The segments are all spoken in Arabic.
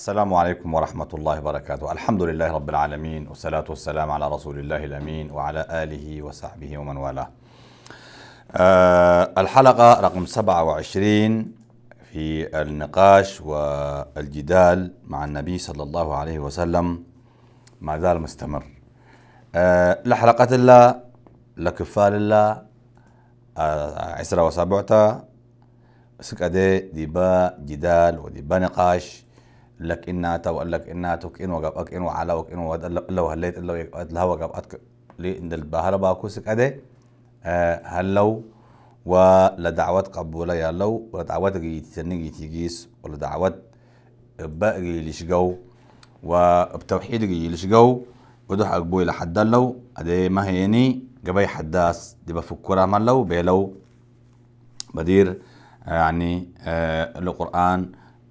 السلام عليكم ورحمة الله وبركاته الحمد لله رب العالمين والصلاة والسلام على رسول الله الأمين وعلى آله وصحبه ومن والاه آه، الحلقة رقم 27 في النقاش والجدال مع النبي صلى الله عليه وسلم ما زال مستمر آه، لحلقة الله لكفال الله أه عسرة وسبعتها سكدة ديبا جدال وديبا نقاش لك إناتا وقال لك إناتك إن وقبقك إن وعلاوك إن وقد لو هليت إلا لهوا قبقتك ليه إن البهرة باكوسك أدي آه هلو ولا دعوات قبولة يا لو ولا دعوات جيتي تنجي تيجيس ولا دعوات باقي لشجو وبتوحيد جي لشجو ودوح أقبوي لحد لو أدي ما هيني جباي حداس دي بفكرها ملو بيلو بدير آه، يعني آه القرآن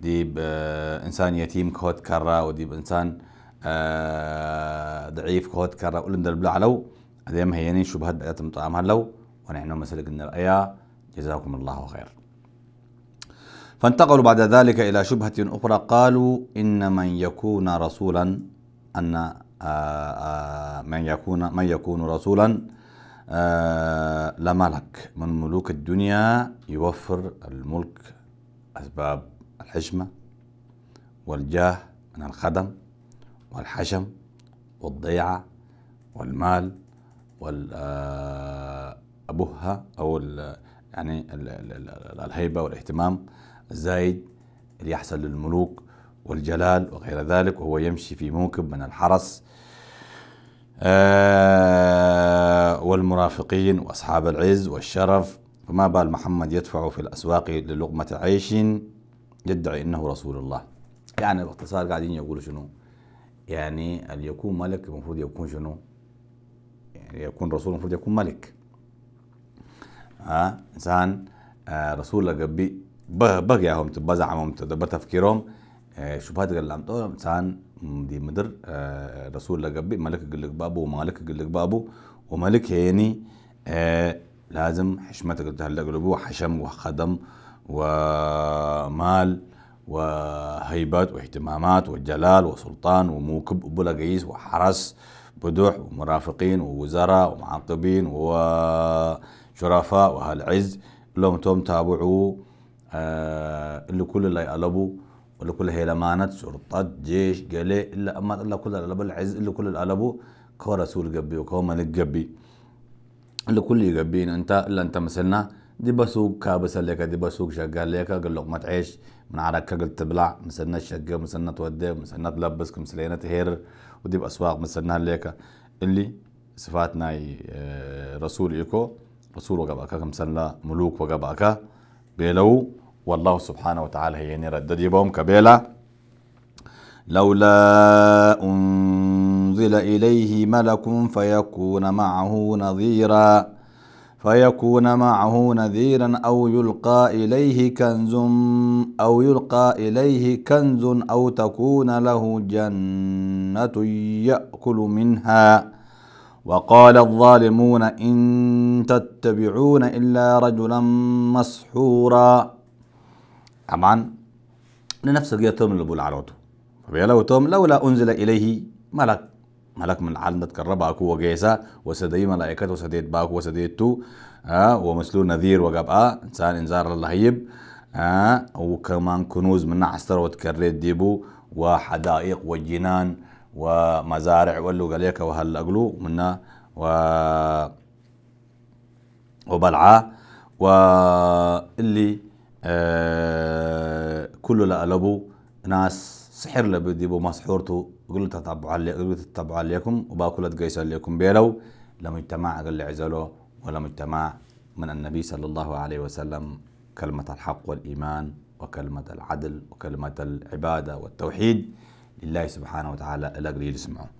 دي آه، انسان يتيم كوت كرة ودي انسان آه، ضعيف كوت كرة قول ندر بلع هذه ما هيني شو بهد مطعم هلو ونحن مسلك الايا جزاكم الله خير فانتقلوا بعد ذلك إلى شبهة أخرى قالوا إن من يكون رسولا أن آآ آه، آآ من يكون من يكون رسولا لملك من ملوك الدنيا يوفر الملك أسباب الحشمة والجاه من الخدم والحشم والضيعة والمال والأبهة آه، أو ال يعني الهيبة والاهتمام الزايد اللي يحصل للملوك والجلال وغير ذلك وهو يمشي في موكب من الحرس آه، والمرافقين وأصحاب العز والشرف فما بال محمد يدفع في الأسواق للقمة عيش يدعي انه رسول الله يعني باختصار قاعدين يقولوا شنو يعني اللي يكون ملك المفروض يكون شنو يعني يكون رسول المفروض يكون ملك ها آه، انسان آه رسول قبي بقيهم تفكيرهم آه شبهات قال لهم طول انسان دي مدر آه رسول لقبي ملك قل لك بابو ومالك قل لك بابو وملك يعني آه لازم حشمتك قلت هلا قلبه وحشم وخدم ومال وهيبات واهتمامات وجلال وسلطان وموكب وبلقيس وحرس بدوح ومرافقين ووزراء ومعاقبين وشرفاء وأهل عز لهم توم تابعوا آه اللي كل اللي يقلبوا اللي كل هيلمانات شرطات جيش قلي إلا أما إلا كل القلب العز اللي كل القلبوا كو رسول قبي وكو ملك قبي اللي كل يقبين أنت إلا أنت مثلنا دي بسوق كابس لك دي بسوق شغال لك قال لقمة عيش من على قلت تبلع مسنا الشقه مسنا تودي مسنا تلبسك مسلينا تهير ودي بأسواق مسنا لك اللي صفاتنا آه، رسول يكو رسول وقبأك سنة ملوك وقبأك بيلو والله سبحانه وتعالى يعني ردد يبهم كبيلا لولا أنزل إليه ملك فيكون معه نظيرا فيكون معه نذيرا أو يلقى إليه كنز أو يلقى إليه كنز أو تكون له جنة يأكل منها وقال الظالمون إن تتبعون إلا رجلا مسحورا طبعا لنفس القضية اللي بقول على طول فبيقول لولا أنزل إليه ملك ملك من عالم تقربها اكو وجيسا وسدي ملائكته وسديت وسديت وسديتو ها آه، ومسلو نذير وقبقى انسان الله اللهيب ها آه، وكمان كنوز من عصر وتكريت ديبو وحدائق وجنان ومزارع ولو قليك وهل أقلو منا و وبلعة واللي آه كله لألبو ناس سحر لبديبو ما سحورتو قلوا تتبعوا علي قلوا تتبعوا عليكم وباكل تقيسوا عليكم بيلو لمجتمع قال عزلو ولمجتمع من النبي صلى الله عليه وسلم كلمة الحق والإيمان وكلمة العدل وكلمة العبادة والتوحيد لله سبحانه وتعالى قليل يسمعون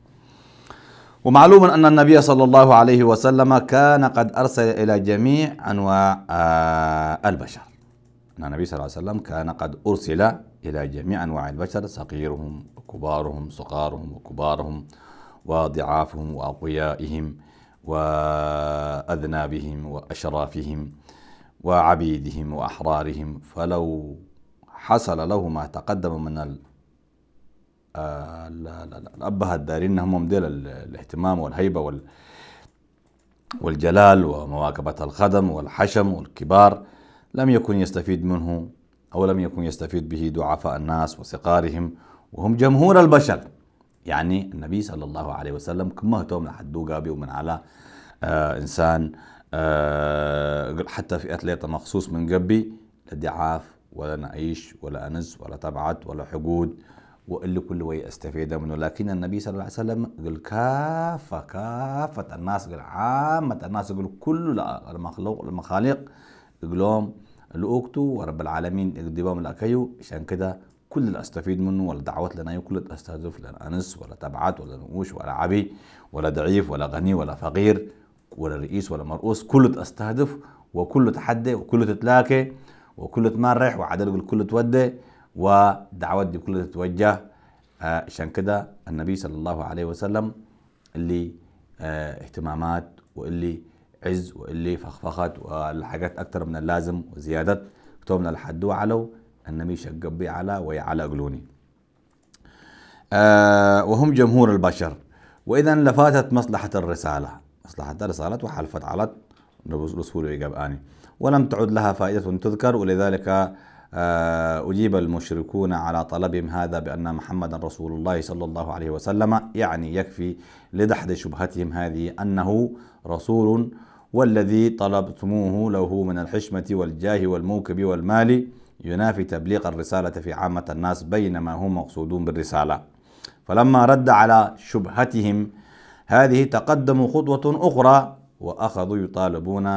ومعلوم أن النبي صلى الله عليه وسلم كان قد أرسل إلى جميع أنواع آه، البشر أن النبي صلى الله عليه وسلم كان قد أرسل إلى جميع أنواع البشر صغيرهم وكبارهم صغارهم وكبارهم وضعافهم وأقويائهم وأذنابهم وأشرافهم وعبيدهم وأحرارهم فلو حصل له ما تقدم من ال الدارين هم مدير الاهتمام والهيبة وال والجلال ومواكبة الخدم والحشم والكبار لم يكن يستفيد منه أو لم يكن يستفيد به ضعفاء الناس وصقارهم وهم جمهور البشر يعني النبي صلى الله عليه وسلم كما توم حد قابي ومن على آه إنسان آه حتى في أتليته مخصوص من قبي لا ضعاف ولا نعيش ولا أنس ولا تبعت ولا حقود واللي كل وي استفيد منه لكن النبي صلى الله عليه وسلم قال كافة كافة الناس قال عامة الناس قال كل المخلوق المخالق قلوم لهم لاوجته ورب العالمين اقدمام الأكيو عشان كده كل اللي استفيد منه ولا دعوات لنا كل اللي استهدف لنا انس ولا تبعات ولا نقوش ولا عبي ولا ضعيف ولا غني ولا فقير ولا رئيس ولا مرؤوس كله استهدف وكله تحدي وكله تتلاكي وكله تمرح وعدل الكل تودي ودعوات دي كل تتوجه آه، عشان كده النبي صلى الله عليه وسلم اللي آه، اهتمامات واللي عز واللي فخفخت والحاجات أكتر من اللازم وزيادت كتبنا الحدو علو ان شقب بي على وي على قلوني أه وهم جمهور البشر وإذا لفاتت مصلحة الرسالة مصلحة الرسالة وحلفت على الرسول قبآني ولم تعد لها فائدة تذكر ولذلك آه، أجيب المشركون على طلبهم هذا بأن محمدا رسول الله صلى الله عليه وسلم يعني يكفي لدحض شبهتهم هذه أنه رسول والذي طلبتموه له من الحشمة والجاه والموكب والمال ينافي تبليغ الرسالة في عامة الناس بينما هم مقصودون بالرسالة فلما رد على شبهتهم هذه تقدموا خطوة أخرى وأخذوا يطالبون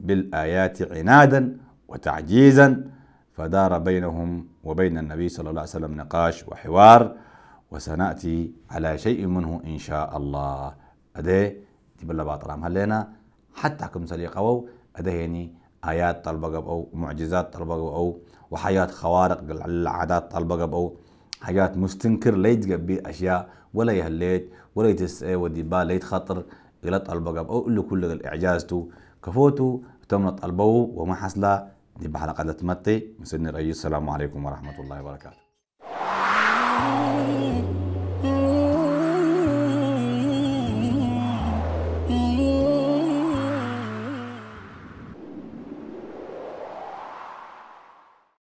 بالآيات عنادا وتعجيزا فدار بينهم وبين النبي صلى الله عليه وسلم نقاش وحوار وسنأتي على شيء منه إن شاء الله أدي تبلا باطرام هلينا حتى كم سليقة أو أدهيني آيات طلبة أو معجزات طلبة أو وحياة خوارق العادات طلبة أو حاجات مستنكر لا يتقبي أشياء ولا يهليت ولا ودي وديبا لا يتخطر إلى طلبة أو إلو كل إعجازته كفوتو تم طلبه وما حصل دي بحلقة تمتي مسني رئيس السلام عليكم ورحمة الله وبركاته